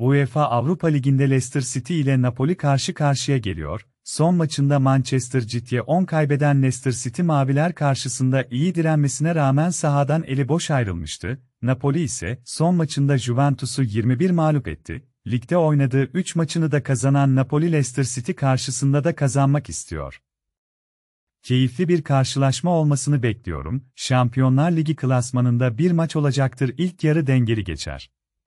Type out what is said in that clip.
UEFA Avrupa Ligi'nde Leicester City ile Napoli karşı karşıya geliyor. Son maçında Manchester City'ye 10 kaybeden Leicester City maviler karşısında iyi direnmesine rağmen sahadan eli boş ayrılmıştı. Napoli ise son maçında Juventus'u 21 mağlup etti. Ligde oynadığı 3 maçını da kazanan Napoli Leicester City karşısında da kazanmak istiyor. Keyifli bir karşılaşma olmasını bekliyorum. Şampiyonlar Ligi klasmanında bir maç olacaktır. İlk yarı dengeli geçer.